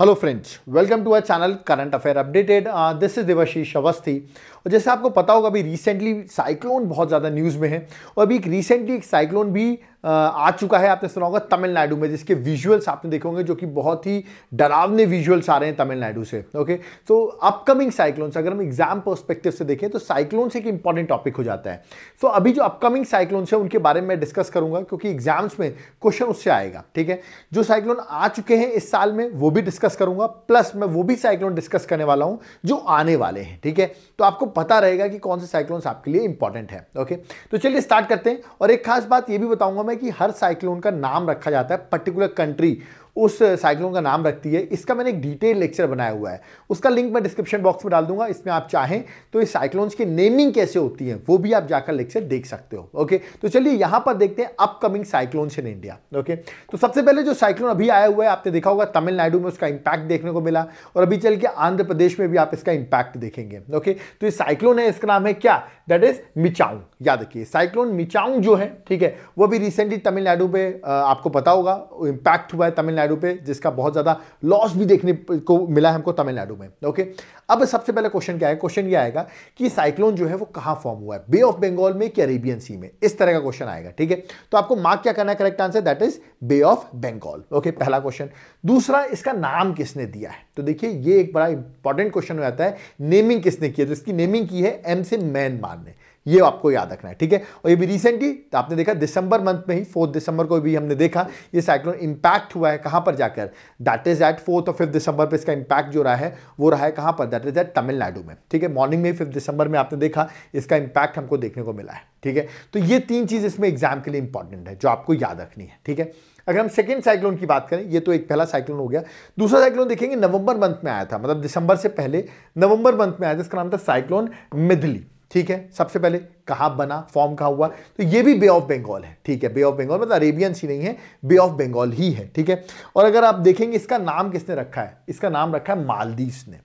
hello friends welcome to our channel current affair updated this is Devashish Awasthi और जैसे आपको पता होगा अभी रिसेंटली साइक्लोन बहुत ज़्यादा न्यूज़ में है और अभी एक रिसेंटली एक साइक्लोन भी आ चुका है आपने सुना होगा तमिलनाडु में जिसके विजुअल्स आपने देखे होंगे जो कि बहुत ही डरावने विजुअल्स आ रहे हैं तमिलनाडु से ओके तो अपकमिंग साइक्लोन्स अगर हम एग्जाम परस्पेक्टिव से देखें तो साइक्लोन्स एक इंपॉर्टेंट टॉपिक हो जाता है तो अभी जो अपकमिंग साइक्लोन्स है उनके बारे में डिस्कस करूंगा क्योंकि एग्जाम्स में क्वेश्चन उससे आएगा ठीक है जो साइक्लोन आ चुके हैं इस साल में वो भी डिस्कस करूंगा प्लस मैं वो भी साइक्लोन डिस्कस करने वाला हूं जो आने वाले हैं ठीक है तो आपको पता रहेगा कि कौन से साइक्लोन्स आपके लिए इंपॉर्टेंट है ओके तो चलिए स्टार्ट करते हैं और एक खास बात ये भी बताऊंगा मैं है कि हर साइक्लोन का नाम रखा जाता है पर्टिकुलर कंट्री उस साइक्लोन का नाम रखती है इसका मैंने एक डिटेल लेक्चर बनाया हुआ है उसका लिंक मैं डिस्क्रिप्शन बॉक्स में डाल दूंगा इसमें आप चाहें तो इस साइक्लोन्स की नेमिंग कैसे होती है वो भी आप जाकर लेक्चर देख सकते हो ओके तो चलिए यहां पर देखते हैं upcoming cyclones in India okay तो सबसे पहले जो साइक्लोन अभी आया हुआ है आपने देखा होगा तमिलनाडु में उसका इंपैक्ट देखने को मिला और अभी चल के आंध्र प्रदेश में भी आप इसका इंपैक्ट देखेंगे ओके तो ये साइक्लोन है इसका नाम है क्या दैट इज मिचाऊ याद रखिए साइक्लोन मिचाऊ जो है ठीक है वो भी रिसेंटली तमिलनाडु में आपको पता होगा इंपैक्ट हुआ है तमिलनाडु तमिलनाडु पे जिसका बहुत ज़्यादा लॉस भी देखने को मिला है हमको तमिलनाडु में ओके अब सबसे पहले क्वेश्चन क्या है क्वेश्चन ये आएगा कि साइक्लोन जो है वो कहाँ फॉर्म हुआ है बे ऑफ बंगाल में कि अरेबियन सी में इस तरह का क्वेश्चन आएगा ठीक है तो आपको मार्क क्या करना है correct answer that is bay of Bengal okay पहला क्वेश्चन दूसरा इसका नाम किसने दिया है तो देखिए ये एक बड़ा इंपॉर्टेंट क्वेश्चन हो जाता है नेमिंग किसने तो की है तो इसकी नेमिंग की है एम से मैनमार ने ये आपको याद रखना है ठीक है और ये भी रिसेंटली तो आपने देखा दिसंबर मंथ में ही फोर्थ दिसंबर को भी हमने देखा ये साइक्लोन इंपैक्ट हुआ है कहां पर जाकर दैट इज एट फोर्थ और फिफ्थ दिसंबर पर इसका इंपैक्ट जो रहा है वो रहा है कहां पर दैट इज एट तमिलनाडु में ठीक है मॉर्निंग में फिफ्थ दिसंबर में आपने देखा इसका इंपैक्ट हमको देखने को मिला है ठीक है तो ये तीन चीज़ इसमें एग्जाम के लिए इंपॉर्टेंट है जो आपको याद रखनी है ठीक है अगर हम सेकेंड साइक्लोन की बात करें ये तो एक पहला साइक्लोन हो गया दूसरा साइक्लोन देखेंगे नवंबर मंथ में आया था मतलब दिसंबर से पहले नवंबर मंथ में आया था इसका नाम था साइक्लोन मिदली ठीक है सबसे पहले कहाँ बना फॉर्म कहाँ हुआ तो ये भी बे ऑफ बंगाल है ठीक है बे ऑफ बंगाल मतलब अरेबियन सी नहीं है बे ऑफ बंगाल ही है ठीक है और अगर आप देखेंगे इसका नाम किसने रखा है इसका नाम रखा है मालदीव्स ने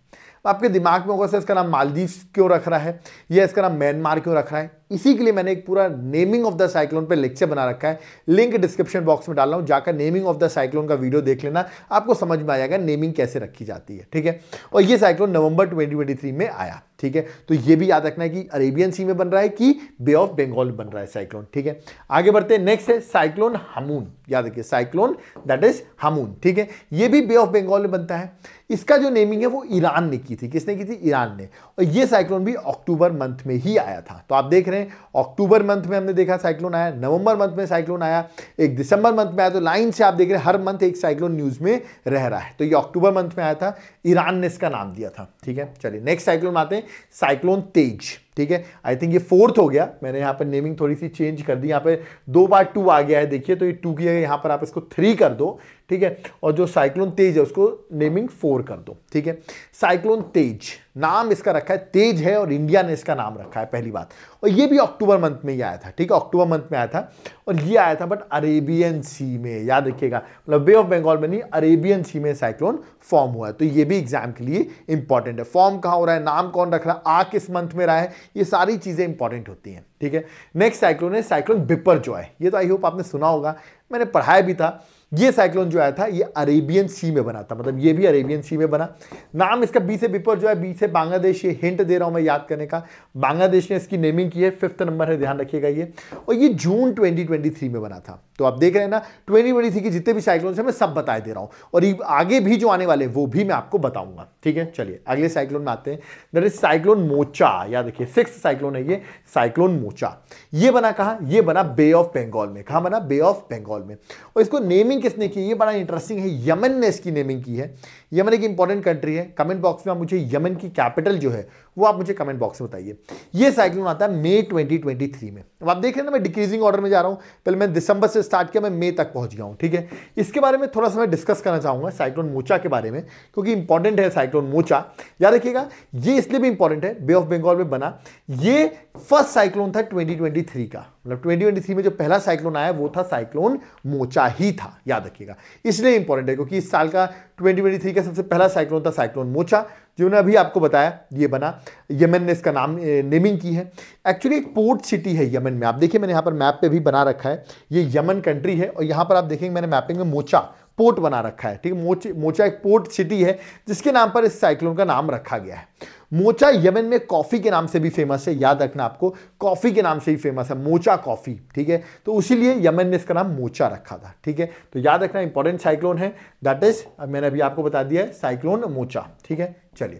आपके दिमाग में होगा सर इसका नाम मालदीव्स क्यों रख रहा है या इसका नाम म्यांमार क्यों रख रहा है इसी के लिए मैंने एक पूरा नेमिंग ऑफ द साइक्लोन पर लेक्चर बना रखा है लिंक डिस्क्रिप्शन बॉक्स में डाल रहा हूँ जाकर नेमिंग ऑफ द साइक्लोन का वीडियो देख लेना आपको समझ में आ जाएगा नेमिंग कैसे रखी जाती है ठीक है और ये साइक्लोन नवंबर 2023 में आया ठीक है तो ये भी याद रखना है कि अरेबियन सी में बन रहा है कि बे ऑफ बंगाल बन रहा है साइक्लोन ठीक है आगे बढ़ते हैं नेक्स्ट है साइक्लोन हमून याद रखिए साइक्लोन दैट इज हमून ठीक है ये भी बे ऑफ बंगाल में बनता है इसका जो नेमिंग है वो ईरान ने की थी किसने की थी ईरान ने और ये साइक्लोन भी अक्टूबर मंथ में ही आया था तो आप देख रहे हैं में अक्टूबर मंथ में हमने देखा साइक्लोन आया नवंबर मंथ में साइक्लोन आया एक दिसंबर मंथ में आया तो लाइन से आप देख रहे हैं हर मंथ एक साइक्लोन न्यूज में रह रहा है तो ये अक्टूबर मंथ में आया था ईरान ने इसका नाम दिया था ठीक है चलिए नेक्स्ट साइक्लोन आते हैं साइक्लोन तेज ठीक है आई थिंक ये फोर्थ हो गया मैंने यहाँ पर नेमिंग थोड़ी सी चेंज कर दी यहाँ पे दो बार टू आ गया है देखिए तो ये टू की है यहाँ पर आप इसको थ्री कर दो ठीक है और जो साइक्लोन तेज है उसको नेमिंग फोर कर दो ठीक है साइक्लोन तेज नाम इसका रखा है तेज है और इंडिया ने इसका नाम रखा है पहली बात और ये भी अक्टूबर मंथ में ही आया था ठीक है अक्टूबर मंथ में आया था और ये आया था बट अरेबियन सी में याद रखिएगा मतलब वे ऑफ बंगाल में नहीं अरेबियन सी में साइक्लोन फॉर्म हुआ है तो ये भी एग्जाम के लिए इंपॉर्टेंट है फॉर्म कहाँ हो रहा है नाम कौन रख रहा है आ किस मंथ में रहा है ये सारी चीज़ें इंपॉर्टेंट होती हैं ठीक है नेक्स्ट साइक्लोन है साइक्लोन बिपर जो है ये तो आई होप आपने सुना होगा मैंने पढ़ाया भी था ये साइक्लोन जो आया था ये अरेबियन सी में बना था मतलब ये भी अरेबियन सी में बना नाम इसका बी से बिपर जो है बी से बांग्लादेश ये हिंट दे रहा हूँ मैं याद करने का बांग्लादेश ने इसकी नेमिंग की है फिफ्थ नंबर है ध्यान रखिएगा ये और ये जून 2023 में बना था तो आप देख रहे हैं ना ट्वेंटी के जितने भी साइक्लोन है मैं सब बताए दे रहा हूँ और आगे भी जो आने वाले वो भी मैं आपको बताऊंगा ठीक है चलिए अगले साइक्लोन में आते हैं इज साइक्लोन मोचा याद रखिए सिक्स साइक्लोन है ये साइक्लोन मोचा ये बना कहा यह बना बे ऑफ बंगाल में कहा बना बे ऑफ बंगाल में और इसको नेमिंग नेमिंग किसने की ये बड़ा इंटरेस्टिंग है यमन ने इसकी नेमिंग की है यमन एक इंपॉर्टेंट कंट्री है कमेंट बॉक्स में आप मुझे यमन की कैपिटल जो है वो आप मुझे कमेंट बॉक्स में बताइए ये साइक्लोन आता है मे 2023 में अब आप देख रहे हैं ना मैं डिक्रीजिंग ऑर्डर में जा रहा हूँ पहले मैं दिसंबर से स्टार्ट किया मैं मई तक पहुँच गया हूँ ठीक है इसके बारे में थोड़ा सा मैं डिस्कस करना चाहूँगा साइक्लोन मोचा के बारे में क्योंकि इंपॉर्टेंट है साइक्लोन मोचा याद रखिएगा ये इसलिए भी इंपॉर्टेंट है बे ऑफ बंगाल में बना ये फर्स्ट साइक्लोन था 2023 का मतलब 2023 में जो पहला साइक्लोन आया वो था साइक्लोन मोचा ही था याद रखिएगा इसलिए इंपॉर्टेंट है क्योंकि इस साल का 2023 का का सबसे पहला साइक्लोन था साइक्लोन मोचा जो मैंने अभी आपको बताया ये बना यमन ने इसका नाम नेमिंग की है एक्चुअली एक पोर्ट सिटी है यमन में आप देखिए मैंने यहाँ पर मैप पे भी बना रखा है ये यमन कंट्री है और यहाँ पर आप देखेंगे मैंने मैपिंग में मोचा पोर्ट बना रखा है ठीक है मोचा एक पोर्ट सिटी है जिसके नाम पर इस साइक्लोन का नाम रखा गया है मोचा यमन में कॉफ़ी के नाम से भी फेमस है याद रखना आपको कॉफ़ी के नाम से ही फेमस है मोचा कॉफ़ी ठीक है तो उसीलिए यमन ने इसका नाम मोचा रखा था ठीक है तो याद रखना इंपॉर्टेंट साइक्लोन है दैट इज मैंने अभी आपको बता दिया है साइक्लोन मोचा ठीक है चलिए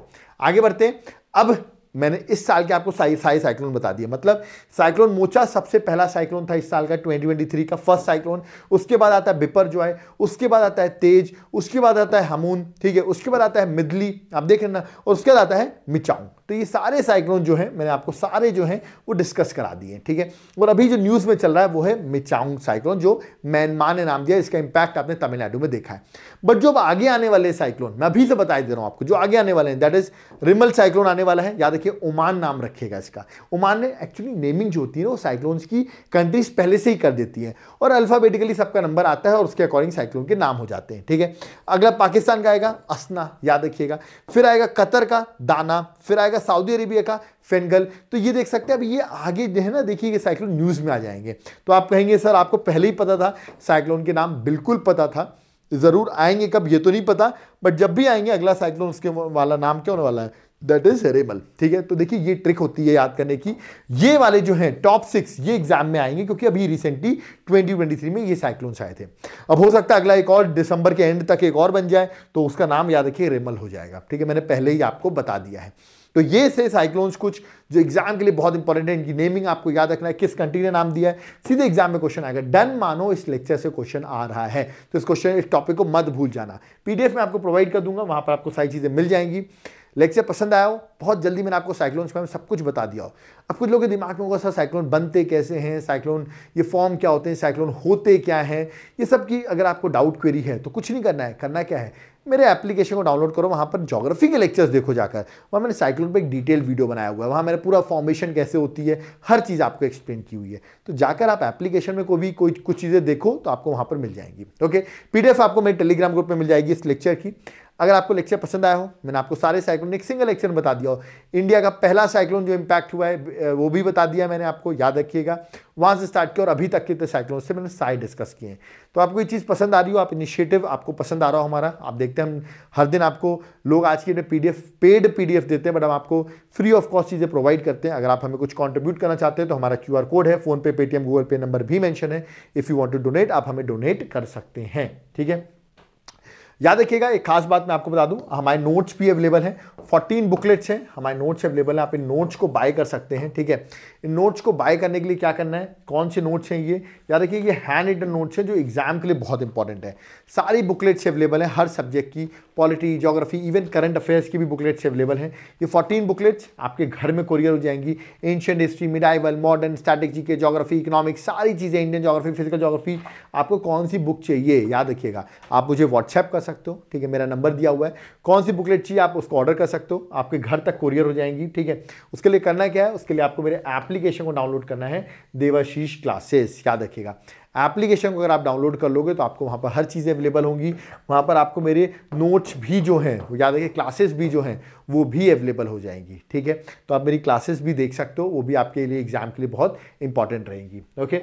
आगे बढ़ते हैं अब मैंने इस साल के आपको साई साई साइक्लोन बता दिया मतलब साइक्लोन मोचा सबसे पहला साइक्लोन था इस साल का 2023 का फर्स्ट साइक्लोन उसके बाद आता है बिपर जो है उसके बाद आता है तेज उसके बाद आता है हमून ठीक है उसके बाद आता है मिदली आप देख लेना और उसके बाद आता है मिचाऊ तो ये सारे साइक्लोन जो है मैंने आपको सारे जो हैं वो डिस्कस करा दिए ठीक है और अभी जो न्यूज़ में चल रहा है वो है मिचाऊ साइक्लोन जो म्यांमार ने नाम दिया इसका इंपैक्ट आपने तमिलनाडु में देखा है बट जो आगे आने वाले साइक्लोन मैं अभी से बताई दे रहा हूँ आपको जो आगे आने वाले हैं दैट इज रिमल साइक्लोन आने वाला है याद देखिए ओमान नाम रखेगा इसका ओमान ने एक्चुअली नेमिंग जो होती है ना वो साइक्लोन्स की कंट्रीज पहले से ही कर देती है और अल्फ़ाबेटिकली सबका नंबर आता है और उसके अकॉर्डिंग साइक्लोन के नाम हो जाते हैं ठीक है अगला पाकिस्तान का आएगा असना याद रखिएगा फिर आएगा कतर का दाना फिर आएगा सऊदी अरेबिया का फेंगल तो ये देख सकते हैं अब ये आगे जो है ना देखिए साइक्लोन न्यूज़ में आ जाएंगे तो आप कहेंगे सर आपको पहले ही पता था साइक्लोन के नाम बिल्कुल पता था ज़रूर आएंगे कब ये तो नहीं पता बट जब भी आएंगे अगला साइक्लोन उसके वाला नाम क्या होने वाला है दैट इज रेमल ठीक है तो देखिए ये ट्रिक होती है याद करने की ये वाले जो हैं टॉप सिक्स ये एग्जाम में आएंगे क्योंकि अभी रिसेंटली 2023 में ये साइक्लोन्स आए थे अब हो सकता है अगला एक और दिसंबर के एंड तक एक और बन जाए तो उसका नाम याद रखिए रेमल हो जाएगा ठीक है मैंने पहले ही आपको बता दिया है तो ये से साइक्लोन्स कुछ जो एग्जाम के लिए बहुत इंपॉर्टेंट है इनकी नेमिंग आपको याद रखना है किस कंट्री ने नाम दिया है सीधे एग्जाम में क्वेश्चन आएगा डन मानो इस लेक्चर से क्वेश्चन आ रहा है तो इस क्वेश्चन इस टॉपिक को मत भूल जाना पीडीएफ में आपको प्रोवाइड कर दूंगा वहां पर आपको सारी चीजें मिल जाएंगी लेक्चर पसंद आया हो बहुत जल्दी मैंने आपको साइक्लोन के बारे में सब कुछ बता दिया हो अब कुछ लोगों के दिमाग में होगा सर साइक्लोन बनते कैसे हैं साइक्लोन ये फॉर्म क्या होते हैं साइक्लोन होते क्या हैं ये सब की अगर आपको डाउट क्वेरी है तो कुछ नहीं करना है करना क्या है मेरे एप्लीकेशन को डाउनलोड करो वहाँ पर जोग्राफी के लेक्चर्स देखो जाकर वहाँ मैंने साइक्लोन पर एक डिटेल वीडियो बनाया हुआ है वहाँ मेरा पूरा फॉर्मेशन कैसे होती है हर चीज़ आपको एक्सप्लेन की हुई है तो जाकर आप एप्लीकेशन में को भी कोई कुछ चीज़ें देखो तो आपको वहाँ पर मिल जाएंगी ओके पीडीएफ आपको मेरे टेलीग्राम ग्रुप में मिल जाएगी इस लेक्चर की अगर आपको लेक्चर पसंद आया हो मैंने आपको सारे साइक्लोन एक सिंगल लेक्चर बता दिया हो इंडिया का पहला साइक्लोन जो इम्पैक्ट हुआ है वो भी बता दिया मैंने आपको याद रखिएगा वहाँ से स्टार्ट किया और अभी तक कितने साइक्लोन से मैंने सारे डिस्कस किए हैं तो आपको ये चीज़ पसंद आ रही हो आप इनिशिएटिव आपको पसंद आ रहा हो हमारा आप देखते हैं हम हर दिन आपको लोग आज की डेट पी पेड पी देते हैं बट हम आपको फ्री ऑफ कॉस्ट चीज़ें प्रोवाइड करते हैं अगर आप हमें कुछ कॉन्ट्रीब्यूट करना चाहते हैं तो हमारा क्यू कोड है PhonePe Paytm Google Pay number भी मैंशन है if you want to donate आप हमें डोनेट कर सकते हैं ठीक है याद रखिएगा एक खास बात मैं आपको बता दूं हमारे नोट्स भी अवेलेबल हैं 14 बुकलेट्स हैं हमारे नोट्स अवेलेबल हैं आप इन नोट्स को बाय कर सकते हैं ठीक है इन नोट्स को बाय करने के लिए क्या करना है कौन से नोट्स हैं ये याद रखिए ये हैंड रिटन नोट्स हैं जो एग्जाम के लिए बहुत इंपॉर्टेंट है सारी बुकलेट्स अवेलेबल हैं हर सब्जेक्ट की polity geography even current affairs की भी बुकलेट्स अवेलेबल हैं ये फोर्टीन बुकलेट्स आपके घर में कुरियर हो जाएंगी ancient history medieval modern static G K geography economics सारी चीज़ें इंडियन जोग्राफी फिजिकल जोग्राफी आपको कौन सी बुक चाहिए याद रखिएगा आप मुझे व्हाट्सएप कर सकते हो ठीक है मेरा नंबर दिया हुआ है कौन सी बुकलेट चाहिए आप उसको ऑर्डर कर सकते हो आपके घर तक कोरियर हो जाएंगी ठीक है उसके लिए करना क्या है उसके लिए आपको मेरे एप्लीकेशन को डाउनलोड करना है देवाशीष क्लासेस याद रखिएगा एप्लीकेशन को अगर आप डाउनलोड कर लोगे तो आपको वहाँ पर हर चीज़ें अवेलेबल होंगी वहाँ पर आपको मेरे नोट्स भी जो हैं वो याद रखिए क्लासेस भी जो हैं वो भी अवेलेबल हो जाएंगी ठीक है तो आप मेरी क्लासेस भी देख सकते हो वो भी आपके लिए एग्ज़ाम के लिए बहुत इंपॉर्टेंट रहेंगी ओके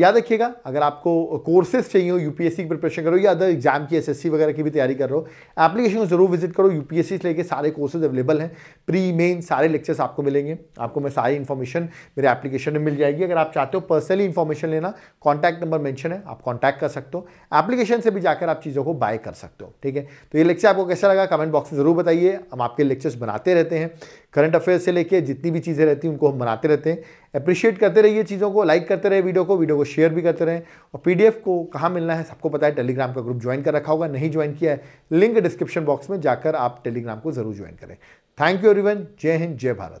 याद रखिएगा अगर आपको कोर्सेज चाहिए हो यू की प्रिपरेशन करो या अदर एग्जाम की एस वगैरह की भी तैयारी कर रहे हो एप्लीकेशन को जरूर विजिट करो यू से लेके सारे कोर्सेज अवेलेबल हैं प्री मेन सारे लेक्चर्स आपको मिलेंगे आपको मैं सारी इन्फॉर्मेशन मेरे एप्लीकेशन में मिल जाएगी अगर आप चाहते हो पर्सनली इन्फॉर्मेशन लेना कॉन्टैक्ट कॉन्टैक्ट नंबर मेंशन है आप कॉन्टैक्ट कर सकते हो एप्लीकेशन से भी जाकर आप चीज़ों को बाय कर सकते हो ठीक है तो ये लेक्चर आपको कैसा लगा कमेंट बॉक्स में ज़रूर बताइए हम आपके लेक्चर्स बनाते रहते हैं करंट अफेयर्स से लेके जितनी भी चीज़ें रहती हैं उनको हम बनाते रहते हैं अप्रिशिएट करते रहिए चीज़ों को लाइक करते रहे वीडियो को वीडियो को शेयर भी करते रहें और पीडीएफ को कहाँ मिलना है सबको पता है टेलीग्राम का ग्रुप ज्वाइन कर रखा होगा नहीं ज्वाइन किया है लिंक डिस्क्रिप्शन बॉक्स में जाकर आप टेलीग्राम को ज़रूर ज्वाइन करें थैंक यू एवरीवन जय हिंद जय भारत